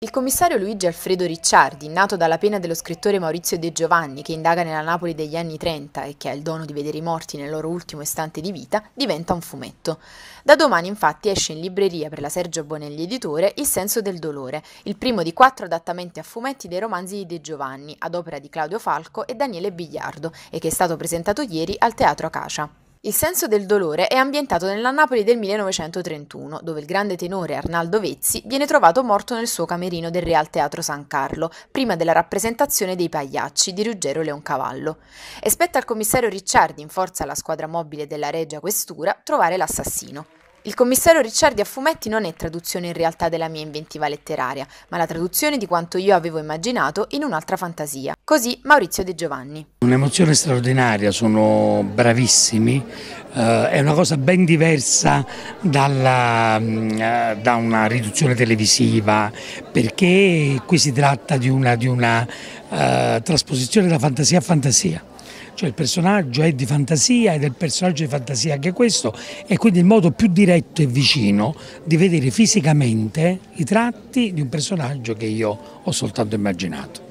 Il commissario Luigi Alfredo Ricciardi, nato dalla pena dello scrittore Maurizio De Giovanni che indaga nella Napoli degli anni 30 e che ha il dono di vedere i morti nel loro ultimo istante di vita, diventa un fumetto. Da domani infatti esce in libreria per la Sergio Bonelli editore Il senso del dolore, il primo di quattro adattamenti a fumetti dei romanzi di De Giovanni, ad opera di Claudio Falco e Daniele Bigliardo e che è stato presentato ieri al Teatro Acacia. Il senso del dolore è ambientato nella Napoli del 1931, dove il grande tenore Arnaldo Vezzi viene trovato morto nel suo camerino del Real Teatro San Carlo, prima della rappresentazione dei Pagliacci di Ruggero Leoncavallo. E spetta al commissario Ricciardi, in forza alla squadra mobile della Regia Questura, trovare l'assassino. Il commissario Ricciardi a fumetti non è traduzione in realtà della mia inventiva letteraria, ma la traduzione di quanto io avevo immaginato in un'altra fantasia. Così Maurizio De Giovanni. Un'emozione straordinaria, sono bravissimi, eh, è una cosa ben diversa dalla, mh, mm, da una riduzione televisiva, perché qui si tratta di una, di una eh, trasposizione da fantasia a fantasia cioè il personaggio è di fantasia ed è il personaggio di fantasia anche questo e quindi il modo più diretto e vicino di vedere fisicamente i tratti di un personaggio che io ho soltanto immaginato.